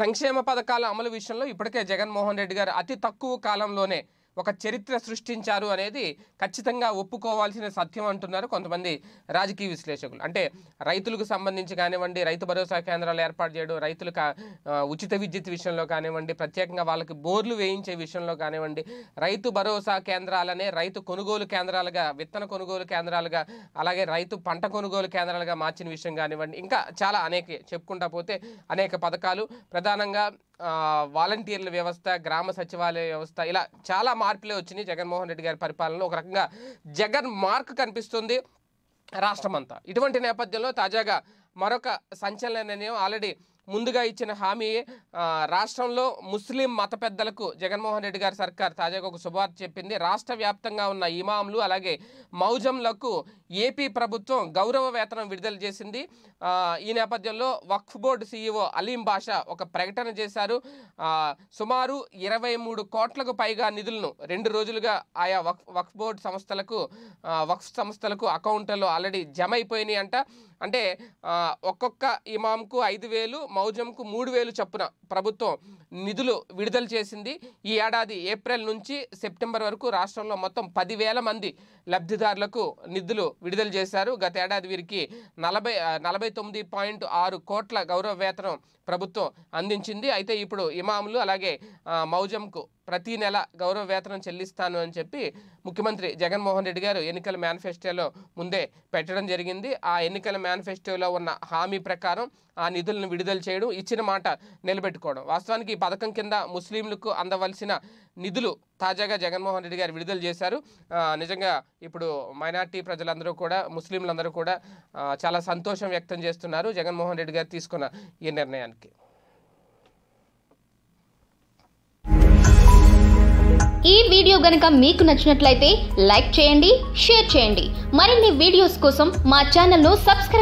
సంక్షేమ పథకాల అమలు విషయంలో ఇప్పటికే జగన్మోహన్ రెడ్డి గారు అతి తక్కువ కాలంలోనే ఒక చరిత్ర సృష్టించారు అనేది ఖచ్చితంగా ఒప్పుకోవాల్సిన సత్యం అంటున్నారు కొంతమంది రాజకీయ విశ్లేషకులు అంటే రైతులకు సంబంధించి కానివ్వండి రైతు భరోసా కేంద్రాలు ఏర్పాటు చేయడం రైతులకు ఉచిత విద్యుత్ విషయంలో కానివ్వండి ప్రత్యేకంగా వాళ్ళకి బోర్లు వేయించే విషయంలో కానివ్వండి రైతు భరోసా కేంద్రాలనే రైతు కొనుగోలు కేంద్రాలుగా విత్తన కొనుగోలు కేంద్రాలుగా అలాగే రైతు పంట కొనుగోలు కేంద్రాలుగా మార్చిన విషయం కానివ్వండి ఇంకా చాలా అనేక చెప్పుకుంటా పోతే అనేక పథకాలు ప్రధానంగా వాలంటీర్ల వ్యవస్థ గ్రామ సచివాలయ వ్యవస్థ ఇలా చాలా మార్పులే వచ్చినాయి జగన్మోహన్ రెడ్డి గారి పరిపాలనలో ఒక రకంగా జగన్ మార్క్ కనిపిస్తుంది రాష్ట్రమంతా ఇటువంటి నేపథ్యంలో తాజాగా మరొక సంచలన నిర్ణయం ఆల్రెడీ ముందుగా ఇచ్చిన హామీ రాష్ట్రంలో ముస్లిం మత పెద్దలకు జగన్మోహన్ రెడ్డి గారి సర్కార్ తాజాగా ఒక శుభార్త చెప్పింది రాష్ట్ర వ్యాప్తంగా ఉన్న ఇమాములు అలాగే మౌజంలకు ఏపీ ప్రభుత్వం గౌరవ వేతనం విడుదల చేసింది ఈ నేపథ్యంలో వక్ఫ్ బోర్డు సీఈఓ అలీం బాషా ఒక ప్రకటన చేశారు సుమారు ఇరవై మూడు కోట్లకు పైగా నిధులను రెండు రోజులుగా ఆయా వక్ వక్ఫ్ బోర్డు సంస్థలకు వక్ఫ్ సంస్థలకు అకౌంట్లలో ఆల్రెడీ జమ అయిపోయినాయి అంట అంటే ఒక్కొక్క ఇమాంకు ఐదు వేలు మౌజంకు మూడు వేలు చొప్పున ప్రభుత్వం నిధులు విడుదల చేసింది ఈ ఏడాది ఏప్రిల్ నుంచి సెప్టెంబర్ వరకు రాష్ట్రంలో మొత్తం పదివేల మంది లబ్ధిదారులకు నిధులు విడుదల చేశారు గతేడాది వీరికి నలభై నలభై తొమ్మిది పాయింట్ ఆరు కోట్ల గౌరవ వేతనం ప్రభుత్వం అందించింది అయితే ఇప్పుడు ఇమాములు అలాగే మౌజంకు ప్రతి నెల గౌరవ వేతనం చెల్లిస్తాను అని చెప్పి ముఖ్యమంత్రి జగన్మోహన్ రెడ్డి గారు ఎన్నికల మేనిఫెస్టోలో ముందే పెట్టడం జరిగింది ఆ ఎన్నికల మేనిఫెస్టోలో ఉన్న హామీ ప్రకారం ఆ నిధులను విడుదల చేయడం ఇచ్చిన మాట నిలబెట్టుకోవడం వాస్తవానికి ఈ పథకం కింద ముస్లింలకు అందవలసిన నిధులు తాజాగా జగన్మోహన్ రెడ్డి గారు విడుదల చేశారు నిజంగా ఇప్పుడు మైనార్టీ ప్రజలందరూ కూడా ముస్లింలందరూ కూడా చాలా సంతోషం వ్యక్తం చేస్తున్నారు జగన్మోహన్ రెడ్డి గారు తీసుకున్న ఈ నిర్ణయానికి ఈ వీడియో గనుక మీకు నచ్చినట్లయితే లైక్ చేయండి షేర్ చేయండి మరిన్ని వీడియోస్ కోసం మా ఛానల్ను సబ్స్క్రైబ్